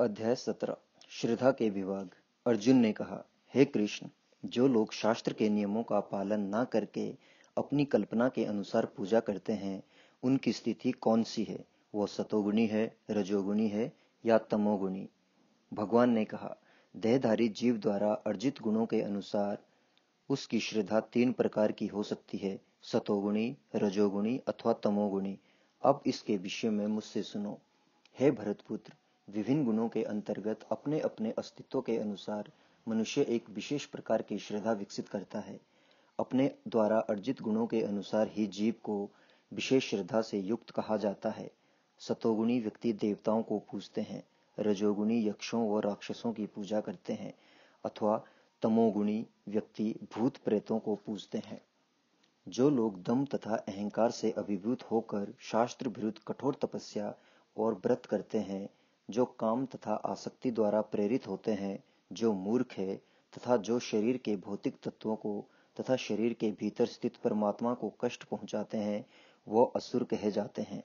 अध्याय सत्रह श्रद्धा के विभाग अर्जुन ने कहा हे कृष्ण जो लोग शास्त्र के नियमों का पालन ना करके अपनी कल्पना के अनुसार पूजा करते हैं उनकी स्थिति कौन सी है वो सतोगुणी है रजोगुणी है या तमोगुणी भगवान ने कहा देहधारी जीव द्वारा अर्जित गुणों के अनुसार उसकी श्रद्धा तीन प्रकार की हो सकती है सतोगुणी रजोगुणी अथवा तमोगुणी अब इसके विषय में मुझसे सुनो हे भरतपुत्र विभिन्न गुणों के अंतर्गत अपने अपने अस्तित्व के अनुसार मनुष्य एक विशेष प्रकार की श्रद्धा विकसित करता है अपने द्वारा अर्जित गुणों के अनुसार ही जीव को विशेष श्रद्धा से युक्त कहा जाता है सतोगुणी व्यक्ति देवताओं को पूजते हैं रजोगुणी यक्षों और राक्षसों की पूजा करते हैं अथवा तमोगुणी व्यक्ति भूत प्रेतों को पूजते हैं जो लोग दम तथा अहंकार से अभिभूत होकर शास्त्र विरुद्ध कठोर तपस्या और व्रत करते हैं जो काम तथा आसक्ति द्वारा प्रेरित होते हैं जो मूर्ख है तथा जो शरीर के भौतिक तत्वों को तथा शरीर के भीतर स्थित परमात्मा को कष्ट पहुंचाते हैं वह असुर कहे जाते हैं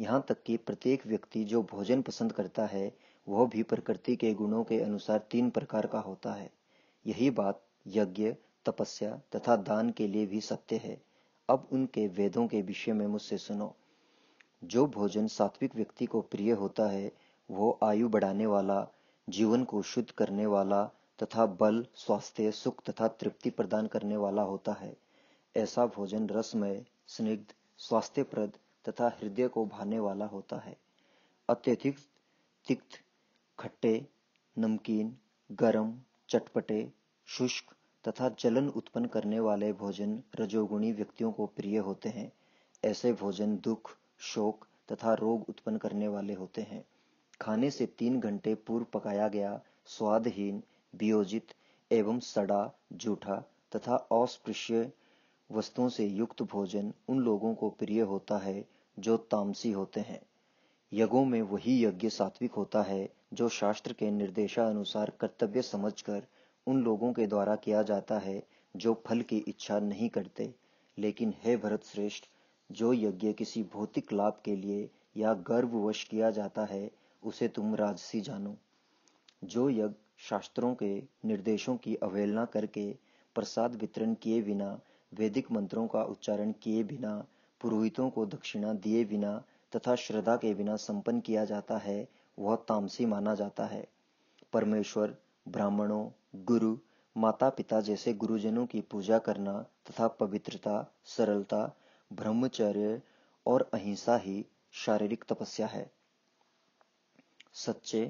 यहाँ तक कि प्रत्येक व्यक्ति जो भोजन पसंद करता है वह भी प्रकृति के गुणों के अनुसार तीन प्रकार का होता है यही बात यज्ञ तपस्या तथा दान के लिए भी सत्य है अब उनके वेदों के विषय में मुझसे सुनो जो भोजन सात्विक व्यक्ति को प्रिय होता है वो आयु बढ़ाने वाला जीवन को शुद्ध करने वाला तथा बल स्वास्थ्य सुख तथा तृप्ति प्रदान करने वाला होता है ऐसा भोजन रसमय स्निग्ध स्वास्थ्यप्रद तथा हृदय को भाने वाला होता है अत्यधिक तिक्त खट्टे नमकीन गरम चटपटे शुष्क तथा जलन उत्पन्न करने वाले भोजन रजोगुणी व्यक्तियों को प्रिय होते हैं ऐसे भोजन दुख शोक तथा रोग उत्पन्न करने वाले होते हैं खाने से तीन घंटे पूर्व पकाया गया स्वादहीन वियोजित एवं सड़ा जूठा तथा अस्पृश्य वस्तुओं से युक्त भोजन उन लोगों को प्रिय होता है जो तामसी होते हैं यज्ञों में वही यज्ञ सात्विक होता है जो शास्त्र के निर्देशानुसार कर्तव्य समझकर उन लोगों के द्वारा किया जाता है जो फल की इच्छा नहीं करते लेकिन हे भरत श्रेष्ठ जो यज्ञ किसी भौतिक लाभ के लिए या गर्ववश किया जाता है उसे तुम राजसी जानो जो यज्ञ शास्त्रों के निर्देशों की अवहेलना करके प्रसाद वितरण किए बिना वैदिक मंत्रों का उच्चारण किए बिना पुरोहितों को दक्षिणा दिए बिना तथा श्रद्धा के बिना संपन्न किया जाता है वह तामसी माना जाता है परमेश्वर ब्राह्मणों गुरु माता पिता जैसे गुरुजनों की पूजा करना तथा पवित्रता सरलता ब्रह्मचर्य और अहिंसा ही शारीरिक तपस्या है सच्चे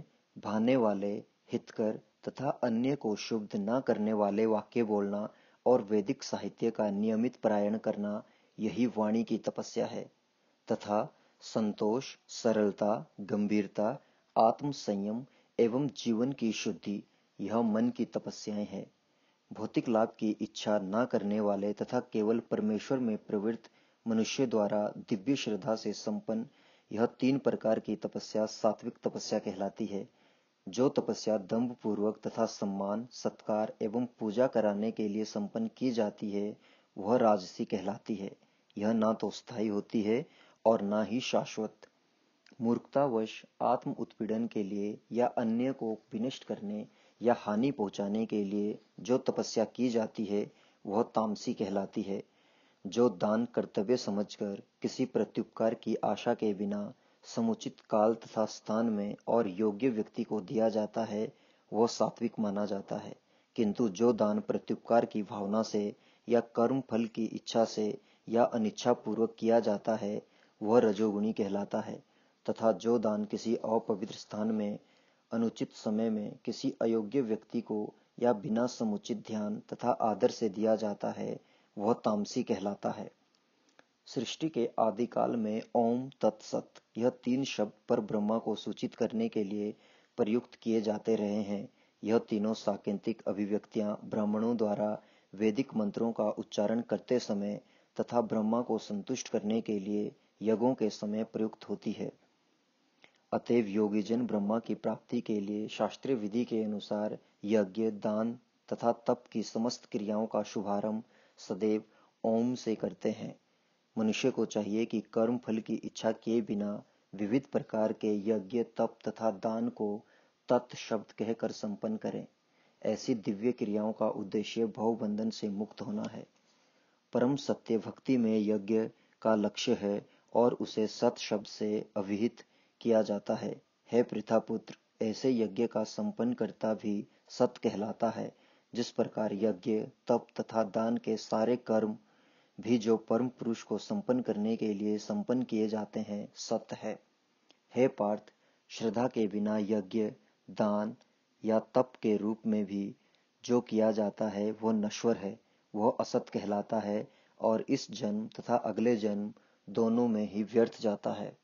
भाने वाले हितकर तथा अन्य को शुभ न करने वाले वाक्य बोलना और वैदिक साहित्य का नियमित पारायण करना यही वाणी की तपस्या है तथा संतोष सरलता गंभीरता आत्म संयम एवं जीवन की शुद्धि यह मन की तपस्याएं हैं भौतिक लाभ की इच्छा न करने वाले तथा केवल परमेश्वर में प्रवृत्त मनुष्य द्वारा दिव्य श्रद्धा से संपन्न यह तीन प्रकार की तपस्या सात्विक तपस्या कहलाती है जो तपस्या दम्भ पूर्वक तथा सम्मान सत्कार एवं पूजा कराने के लिए संपन्न की जाती है वह राजसी कहलाती है यह ना तो स्थायी होती है और ना ही शाश्वत मूर्खतावश आत्म उत्पीड़न के लिए या अन्य को विनिष्ट करने या हानि पहुंचाने के लिए जो तपस्या की जाती है वह तामसी कहलाती है जो दान कर्तव्य समझकर किसी प्रत्युपकार की आशा के बिना समुचित काल तथा स्थान में और योग्य व्यक्ति को दिया जाता है वह सात्विक माना जाता है किंतु जो दान प्रत्युपकार की भावना से या कर्म फल की इच्छा से या अनिच्छा पूर्वक किया जाता है वह रजोगुणी कहलाता है तथा जो दान किसी अपवित्र स्थान में अनुचित समय में किसी अयोग्य व्यक्ति को या बिना समुचित ध्यान तथा आदर से दिया जाता है वह तामसी कहलाता है सृष्टि के आदिकाल में ओम तत्सत यह तीन शब्द पर ब्रह्मा को सूचित करने के लिए प्रयुक्त किए जाते रहे हैं यह तीनों साकेतिक अभिव्यक्तियां ब्राह्मणों द्वारा वैदिक मंत्रों का उच्चारण करते समय तथा ब्रह्मा को संतुष्ट करने के लिए यज्ञों के समय प्रयुक्त होती है अतएव योगीजन ब्रह्मा की प्राप्ति के लिए शास्त्रीय विधि के अनुसार यज्ञ दान तथा तप की समस्त क्रियाओं का शुभारंभ सदैव ओम से करते हैं मनुष्य को चाहिए कि कर्म फल की इच्छा के बिना विविध प्रकार के यज्ञ तप तथा दान को तत् शब्द कहकर संपन्न करें ऐसी दिव्य क्रियाओं का उद्देश्य भवबंधन से मुक्त होना है परम सत्य भक्ति में यज्ञ का लक्ष्य है और उसे सत शब्द से अभिहित किया जाता है हे पृथापुत्र ऐसे यज्ञ का संपन्न करता भी सत कहलाता है जिस प्रकार यज्ञ तप तथा दान के सारे कर्म भी जो परम पुरुष को संपन्न करने के लिए संपन्न किए जाते हैं सत्य है हे पार्थ श्रद्धा के बिना यज्ञ दान या तप के रूप में भी जो किया जाता है वह नश्वर है वह असत कहलाता है और इस जन्म तथा अगले जन्म दोनों में ही व्यर्थ जाता है